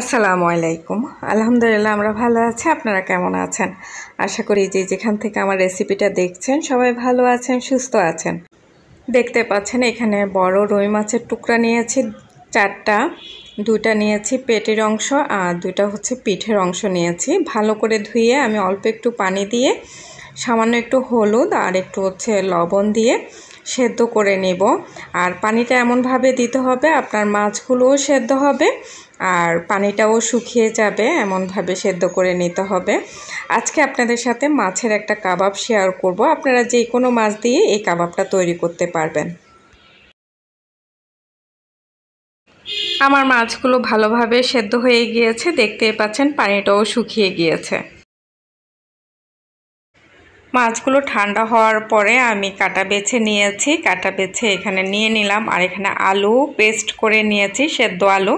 আসসালামু আলাইকুম আলহামদুলিল্লাহ আমরা ভালো আছি আপনারা কেমন আছেন আশা করি যে যেখান থেকে আমার রেসিপিটা দেখছেন সবাই ভালো আছেন সুস্থ আছেন দেখতে পাচ্ছেন এখানে বড় রুই মাছের টুকরা নিয়েছি চারটা দুটা নিয়েছি পেটের অংশ আর দুটা হচ্ছে পিঠের অংশ নিয়েছি ভালো করে ধুয়ে আমি অল্প একটু পানি দিয়ে সামান্য একটু হলুদ আর একটু হচ্ছে লবণ দিয়ে সেদ্ধ করে নেব আর পানিটা এমনভাবে দিতে হবে আপনার মাছগুলোও সেদ্ধ হবে আর পানিটাও শুকিয়ে যাবে এমনভাবে সেদ্ধ করে নিতে হবে আজকে আপনাদের সাথে মাছের একটা কাবাব শেয়ার করব আপনারা যে কোনো মাছ দিয়ে এই কাবাবটা তৈরি করতে পারবেন আমার মাছগুলো ভালোভাবে সেদ্ধ হয়ে গিয়েছে দেখতে পাচ্ছেন পানিটাও শুকিয়ে গিয়েছে মাছগুলো ঠান্ডা হওয়ার পরে আমি কাটা বেছে নিয়েছি কাটা বেছে এখানে নিয়ে নিলাম আর এখানে আলু পেস্ট করে নিয়েছি সেদ্ধ আলু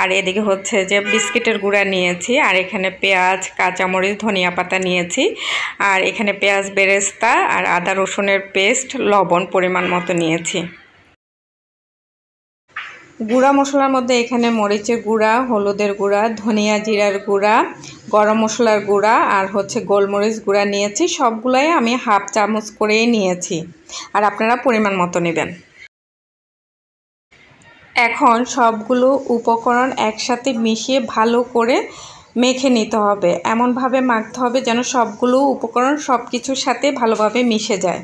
আর এদিকে হচ্ছে যে বিস্কিটের গুঁড়া নিয়েছি আর এখানে পেঁয়াজ কাঁচামরিচ ধনিয়া পাতা নিয়েছি আর এখানে পেঁয়াজ বেরেস্তা আর আদা রসুনের পেস্ট লবণ পরিমাণ মতো নিয়েছি গুঁড়া মশলার মধ্যে এখানে মরিচের গুঁড়া হলুদের গুঁড়া ধনিয়া জিরার গুঁড়া গরম মশলার গুঁড়া আর হচ্ছে গোলমরিচ গুঁড়া নিয়েছি সবগুলাই আমি হাফ চামচ করেই নিয়েছি আর আপনারা পরিমাণ মতো নেবেন এখন সবগুলো উপকরণ একসাথে মিশিয়ে ভালো করে মেখে নিতে হবে এমনভাবে মাখতে হবে যেন সবগুলো উপকরণ সব কিছুর সাথে ভালোভাবে মিশে যায়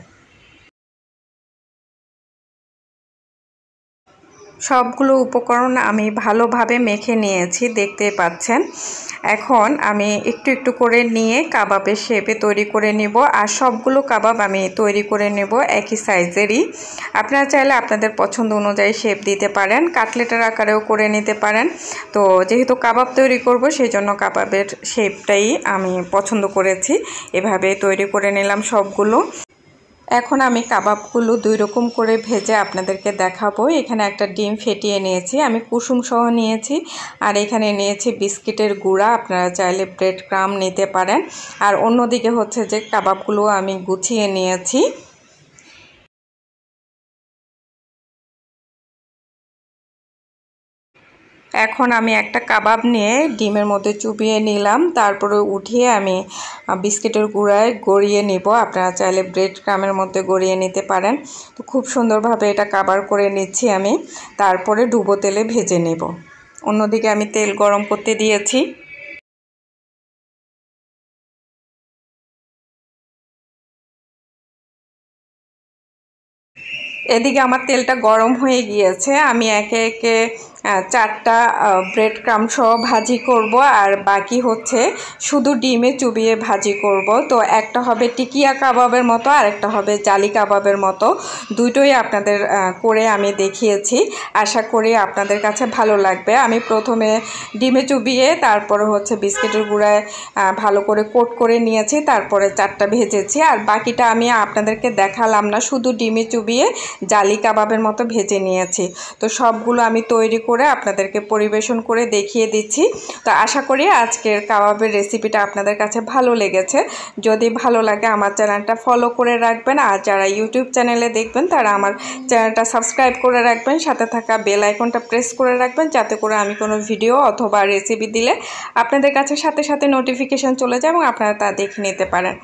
সবগুলো উপকরণ আমি ভালোভাবে মেখে নিয়েছি দেখতে পাচ্ছেন এখন আমি একটু একটু করে নিয়ে কাবাবের শেপে তৈরি করে নিব আর সবগুলো কাবাব আমি তৈরি করে নেব একই সাইজেরই আপনারা চাইলে আপনাদের পছন্দ অনুযায়ী শেপ দিতে পারেন কাটলেটের আকারেও করে নিতে পারেন তো যেহেতু কাবাব তৈরি করব সেই জন্য কাবাবের শেপটাই আমি পছন্দ করেছি এভাবে তৈরি করে নিলাম সবগুলো এখন আমি কাবাবগুলো দুই রকম করে ভেজে আপনাদেরকে দেখাবো এখানে একটা ডিম ফেটিয়ে নিয়েছি আমি কুসুম সহ নিয়েছি আর এখানে নিয়েছি বিস্কিটের গুঁড়া আপনারা চাইলে ব্রেড ক্রাম নিতে পারেন আর অন্যদিকে হচ্ছে যে কাবাবগুলো আমি গুছিয়ে নিয়েছি এখন আমি একটা কাবাব নিয়ে ডিমের মধ্যে চুবিয়ে নিলাম তারপরে উঠিয়ে আমি বিস্কিটের গুঁড়ায় গড়িয়ে নিব আপনারা চাইলে ব্রেড ক্রামের মধ্যে গড়িয়ে নিতে পারেন তো খুব সুন্দরভাবে এটা কাবার করে নিচ্ছি আমি তারপরে ডুবো তেলে ভেজে নেব অন্যদিকে আমি তেল গরম করতে দিয়েছি এদিকে আমার তেলটা গরম হয়ে গিয়েছে আমি একে একে চারটা ব্রেড ক্রাম সহ ভাজি করব আর বাকি হচ্ছে শুধু ডিমে চুবিয়ে ভাজি করব তো একটা হবে টিকিয়া কাবাবের মতো আর একটা হবে জালি কাবাবের মতো দুটোই আপনাদের করে আমি দেখিয়েছি আশা করি আপনাদের কাছে ভালো লাগবে আমি প্রথমে ডিমে চুবিয়ে তারপরে হচ্ছে বিস্কিটের গুঁড়ায় ভালো করে কোট করে নিয়েছি তারপরে চারটা ভেজেছি আর বাকিটা আমি আপনাদেরকে দেখালাম না শুধু ডিমে চুবিয়ে জালি কাবাবের মতো ভেজে নিয়েছি তো সবগুলো আমি তৈরি করে আপনাদেরকে পরিবেশন করে দেখিয়ে দিচ্ছি তো আশা করি আজকের কাবাবের রেসিপিটা আপনাদের কাছে ভালো লেগেছে যদি ভালো লাগে আমার চ্যানেলটা ফলো করে রাখবেন আর যারা ইউটিউব চ্যানেলে দেখবেন তারা আমার চ্যানেলটা সাবস্ক্রাইব করে রাখবেন সাথে থাকা বেল আইকনটা প্রেস করে রাখবেন যাতে করে আমি কোনো ভিডিও অথবা রেসিপি দিলে আপনাদের কাছে সাথে সাথে নোটিফিকেশান চলে যায় এবং আপনারা তা দেখে নিতে পারেন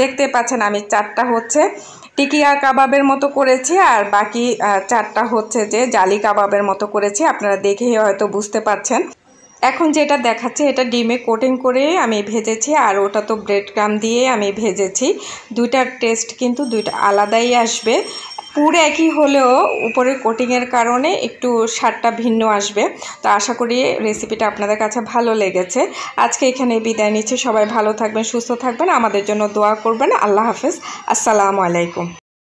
দেখতে পাচ্ছেন আমি চারটা হচ্ছে টিকিয়া কাবাবের মতো করেছি আর বাকি চারটা হচ্ছে যে জালি কাবাবের মতো করেছি আপনারা দেখেই হয়তো বুঝতে পারছেন এখন যেটা দেখাচ্ছে এটা ডিমে কোটিং করে আমি ভেজেছি আর ওটা তো ব্রেড ক্রাম দিয়ে আমি ভেজেছি দুইটার টেস্ট কিন্তু দুইটা আলাদাই আসবে পুরো একই হলেও উপরে কোটিংয়ের কারণে একটু স্বাদটা ভিন্ন আসবে তো আশা করি রেসিপিটা আপনাদের কাছে ভালো লেগেছে আজকে এখানে বিদায় নিচ্ছি সবাই ভালো থাকবেন সুস্থ থাকবেন আমাদের জন্য দোয়া করবেন আল্লাহ হাফেজ আসসালামু আলাইকুম